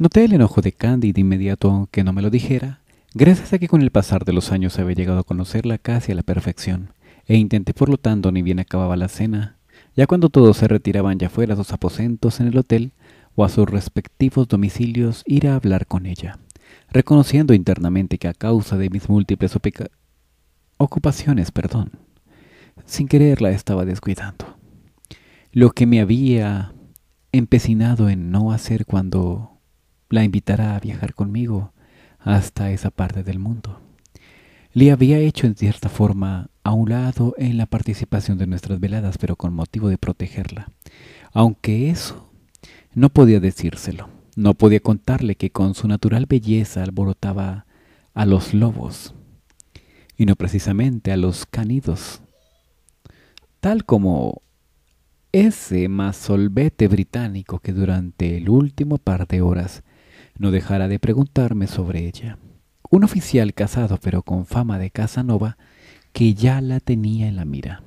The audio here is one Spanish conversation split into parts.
Noté el enojo de Candy de inmediato, aunque no me lo dijera, gracias a que con el pasar de los años había llegado a conocerla casi a la perfección, e intenté por lo tanto ni bien acababa la cena, ya cuando todos se retiraban ya fuera a sus aposentos en el hotel o a sus respectivos domicilios, ir a hablar con ella, reconociendo internamente que a causa de mis múltiples ocupaciones, perdón, sin quererla estaba descuidando. Lo que me había empecinado en no hacer cuando la invitara a viajar conmigo hasta esa parte del mundo. Le había hecho en cierta forma a un lado en la participación de nuestras veladas, pero con motivo de protegerla. Aunque eso no podía decírselo, no podía contarle que con su natural belleza alborotaba a los lobos, y no precisamente a los canidos, tal como ese más solvete británico que durante el último par de horas no dejara de preguntarme sobre ella. Un oficial casado pero con fama de Casanova que ya la tenía en la mira.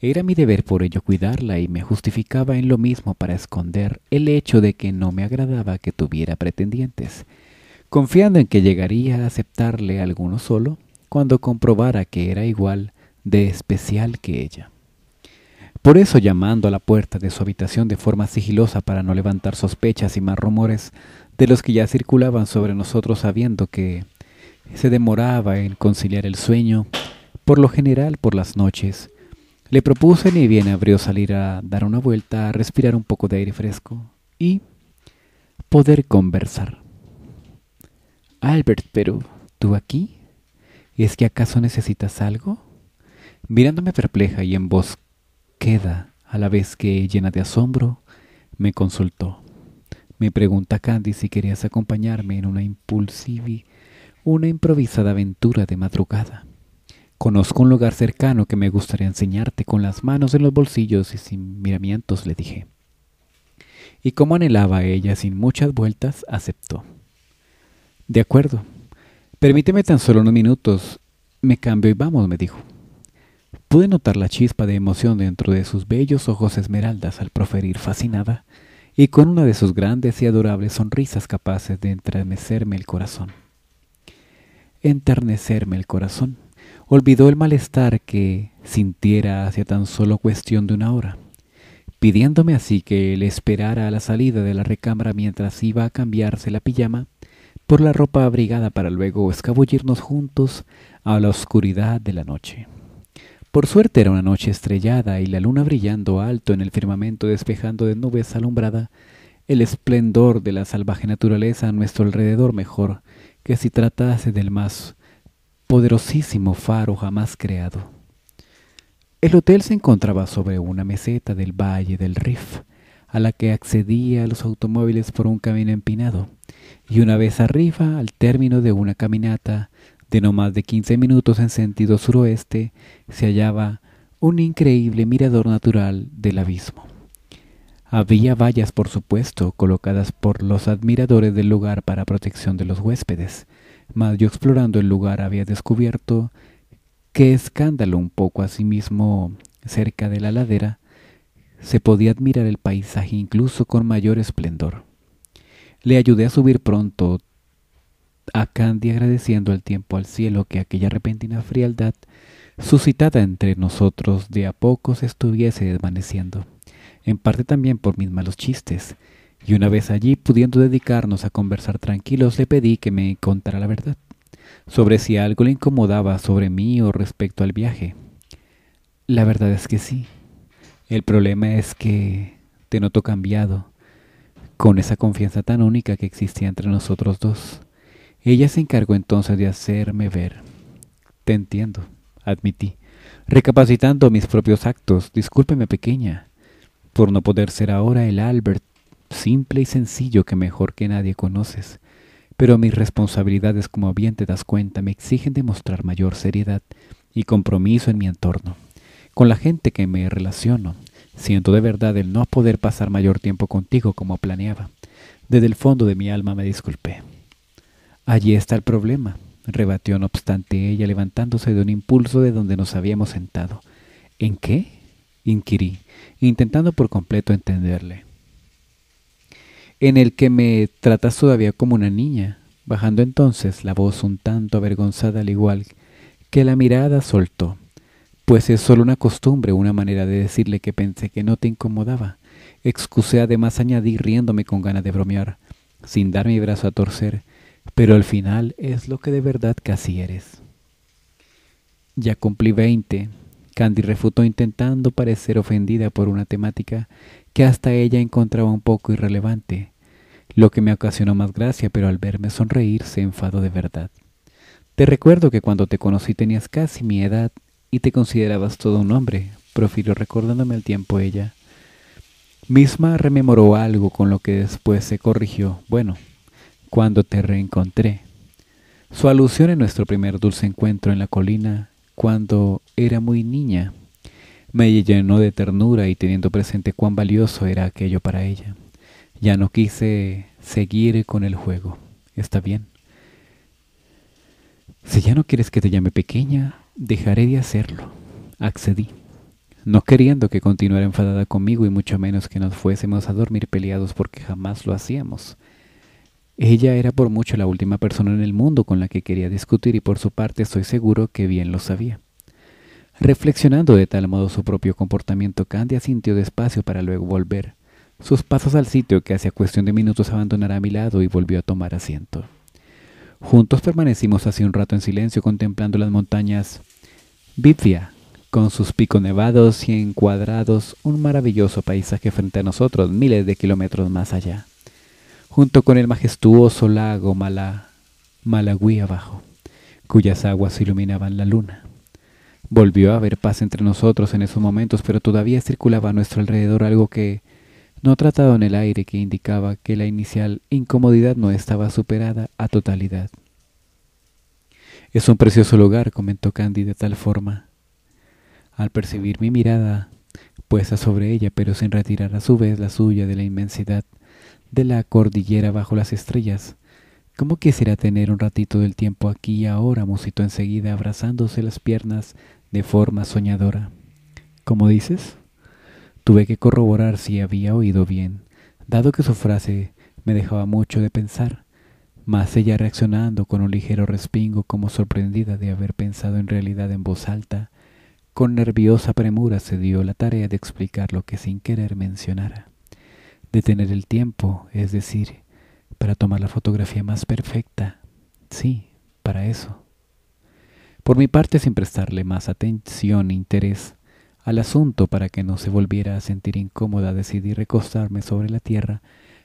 Era mi deber por ello cuidarla y me justificaba en lo mismo para esconder el hecho de que no me agradaba que tuviera pretendientes, confiando en que llegaría a aceptarle alguno solo cuando comprobara que era igual de especial que ella. Por eso, llamando a la puerta de su habitación de forma sigilosa para no levantar sospechas y más rumores de los que ya circulaban sobre nosotros sabiendo que se demoraba en conciliar el sueño, por lo general por las noches, le propuse ni bien abrió salir a dar una vuelta, a respirar un poco de aire fresco y poder conversar. Albert, pero ¿tú aquí? ¿Es que acaso necesitas algo? Mirándome perpleja y en voz queda a la vez que, llena de asombro, me consultó. Me pregunta Candy si querías acompañarme en una impulsivi, una improvisada aventura de madrugada. Conozco un lugar cercano que me gustaría enseñarte con las manos en los bolsillos y sin miramientos, le dije. Y como anhelaba ella sin muchas vueltas, aceptó. De acuerdo. Permíteme tan solo unos minutos. Me cambio y vamos, me dijo. Pude notar la chispa de emoción dentro de sus bellos ojos esmeraldas al proferir fascinada y con una de sus grandes y adorables sonrisas capaces de enternecerme el corazón. Enternecerme el corazón. Olvidó el malestar que sintiera hacia tan solo cuestión de una hora, pidiéndome así que le esperara a la salida de la recámara mientras iba a cambiarse la pijama por la ropa abrigada para luego escabullirnos juntos a la oscuridad de la noche. Por suerte era una noche estrellada y la luna brillando alto en el firmamento despejando de nubes alumbrada el esplendor de la salvaje naturaleza a nuestro alrededor mejor que si tratase del más poderosísimo faro jamás creado. El hotel se encontraba sobre una meseta del valle del Rif, a la que accedía a los automóviles por un camino empinado, y una vez arriba, al término de una caminata, de no más de 15 minutos en sentido suroeste, se hallaba un increíble mirador natural del abismo. Había vallas, por supuesto, colocadas por los admiradores del lugar para protección de los huéspedes, mas yo explorando el lugar había descubierto que escándalo un poco asimismo cerca de la ladera, se podía admirar el paisaje incluso con mayor esplendor. Le ayudé a subir pronto a Candy agradeciendo al tiempo al cielo que aquella repentina frialdad suscitada entre nosotros de a poco se estuviese desvaneciendo, en parte también por mis malos chistes, y una vez allí pudiendo dedicarnos a conversar tranquilos le pedí que me contara la verdad, sobre si algo le incomodaba sobre mí o respecto al viaje. La verdad es que sí. El problema es que te noto cambiado, con esa confianza tan única que existía entre nosotros dos. Ella se encargó entonces de hacerme ver. Te entiendo, admití, recapacitando mis propios actos. Discúlpeme, pequeña, por no poder ser ahora el Albert simple y sencillo que mejor que nadie conoces. Pero mis responsabilidades, como bien te das cuenta, me exigen demostrar mayor seriedad y compromiso en mi entorno, con la gente que me relaciono. Siento de verdad el no poder pasar mayor tiempo contigo como planeaba. Desde el fondo de mi alma me disculpé. Allí está el problema, rebatió no obstante ella, levantándose de un impulso de donde nos habíamos sentado. ¿En qué? inquirí, intentando por completo entenderle. En el que me tratas todavía como una niña, bajando entonces la voz un tanto avergonzada al igual que la mirada soltó, pues es solo una costumbre, una manera de decirle que pensé que no te incomodaba. Excusé además añadí riéndome con ganas de bromear, sin dar mi brazo a torcer, pero al final es lo que de verdad casi eres. Ya cumplí veinte, Candy refutó intentando parecer ofendida por una temática que hasta ella encontraba un poco irrelevante, lo que me ocasionó más gracia, pero al verme sonreír se enfadó de verdad. Te recuerdo que cuando te conocí tenías casi mi edad y te considerabas todo un hombre, profirió recordándome el tiempo ella. Misma rememoró algo con lo que después se corrigió. Bueno, cuando te reencontré. Su alusión en nuestro primer dulce encuentro en la colina, cuando era muy niña, me llenó de ternura y teniendo presente cuán valioso era aquello para ella. Ya no quise seguir con el juego. Está bien. Si ya no quieres que te llame pequeña, dejaré de hacerlo. Accedí, no queriendo que continuara enfadada conmigo y mucho menos que nos fuésemos a dormir peleados porque jamás lo hacíamos. Ella era por mucho la última persona en el mundo con la que quería discutir y por su parte estoy seguro que bien lo sabía. Reflexionando de tal modo su propio comportamiento, Candia sintió despacio para luego volver sus pasos al sitio que hacía cuestión de minutos abandonará a mi lado y volvió a tomar asiento. Juntos permanecimos hace un rato en silencio contemplando las montañas Biblia, con sus picos nevados y encuadrados, un maravilloso paisaje frente a nosotros, miles de kilómetros más allá junto con el majestuoso lago Mala, Malagüí abajo, cuyas aguas iluminaban la luna. Volvió a haber paz entre nosotros en esos momentos, pero todavía circulaba a nuestro alrededor algo que, no tratado en el aire, que indicaba que la inicial incomodidad no estaba superada a totalidad. Es un precioso lugar, comentó Candy de tal forma, al percibir mi mirada puesta sobre ella, pero sin retirar a su vez la suya de la inmensidad de la cordillera bajo las estrellas. ¿Cómo quisiera tener un ratito del tiempo aquí y ahora? musitó enseguida, abrazándose las piernas de forma soñadora. ¿Cómo dices? Tuve que corroborar si había oído bien, dado que su frase me dejaba mucho de pensar, mas ella reaccionando con un ligero respingo como sorprendida de haber pensado en realidad en voz alta, con nerviosa premura se dio la tarea de explicar lo que sin querer mencionara de tener el tiempo, es decir, para tomar la fotografía más perfecta. Sí, para eso. Por mi parte, sin prestarle más atención e interés al asunto para que no se volviera a sentir incómoda, decidí recostarme sobre la tierra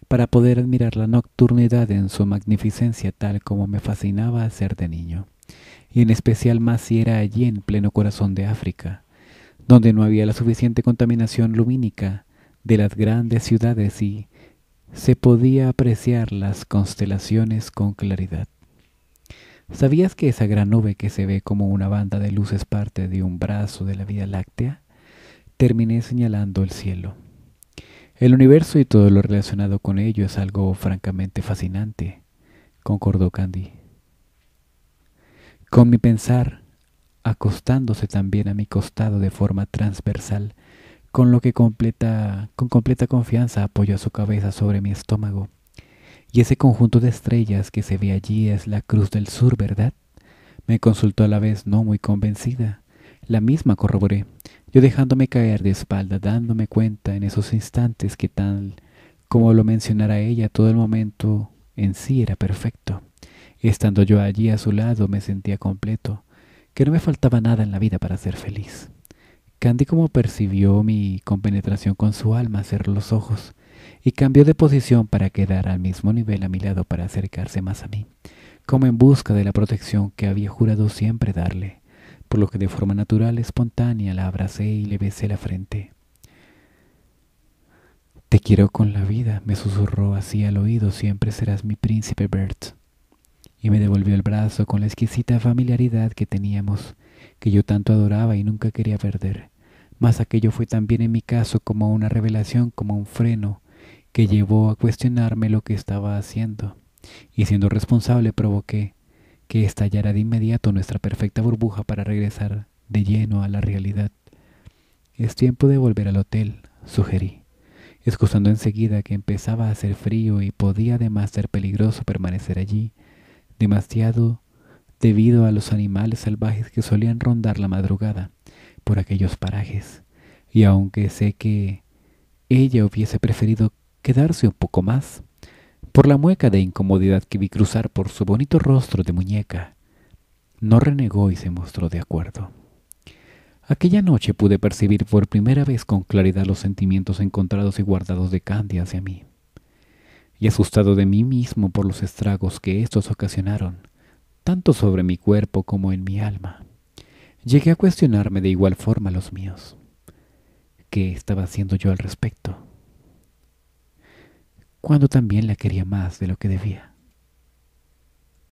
para poder admirar la nocturnidad en su magnificencia tal como me fascinaba ser de niño, y en especial más si era allí en pleno corazón de África, donde no había la suficiente contaminación lumínica de las grandes ciudades y se podía apreciar las constelaciones con claridad. ¿Sabías que esa gran nube que se ve como una banda de luces parte de un brazo de la Vía Láctea? Terminé señalando el cielo. El universo y todo lo relacionado con ello es algo francamente fascinante, concordó Candy. Con mi pensar, acostándose también a mi costado de forma transversal, con lo que completa, con completa confianza apoyó su cabeza sobre mi estómago. Y ese conjunto de estrellas que se ve allí es la Cruz del Sur, ¿verdad? Me consultó a la vez no muy convencida. La misma corroboré, yo dejándome caer de espalda, dándome cuenta en esos instantes que tal como lo mencionara ella, todo el momento en sí era perfecto. Estando yo allí a su lado me sentía completo, que no me faltaba nada en la vida para ser feliz. Candy como percibió mi compenetración con su alma, cerró los ojos y cambió de posición para quedar al mismo nivel a mi lado para acercarse más a mí, como en busca de la protección que había jurado siempre darle, por lo que de forma natural, espontánea, la abracé y le besé la frente. Te quiero con la vida, me susurró así al oído, siempre serás mi príncipe Bert. Y me devolvió el brazo con la exquisita familiaridad que teníamos que yo tanto adoraba y nunca quería perder. Mas aquello fue también en mi caso como una revelación, como un freno, que llevó a cuestionarme lo que estaba haciendo. Y siendo responsable provoqué que estallara de inmediato nuestra perfecta burbuja para regresar de lleno a la realidad. Es tiempo de volver al hotel, sugerí, excusando enseguida que empezaba a hacer frío y podía además ser peligroso permanecer allí demasiado debido a los animales salvajes que solían rondar la madrugada por aquellos parajes, y aunque sé que ella hubiese preferido quedarse un poco más, por la mueca de incomodidad que vi cruzar por su bonito rostro de muñeca, no renegó y se mostró de acuerdo. Aquella noche pude percibir por primera vez con claridad los sentimientos encontrados y guardados de Candy hacia mí, y asustado de mí mismo por los estragos que estos ocasionaron, tanto sobre mi cuerpo como en mi alma. Llegué a cuestionarme de igual forma los míos. ¿Qué estaba haciendo yo al respecto? Cuando también la quería más de lo que debía.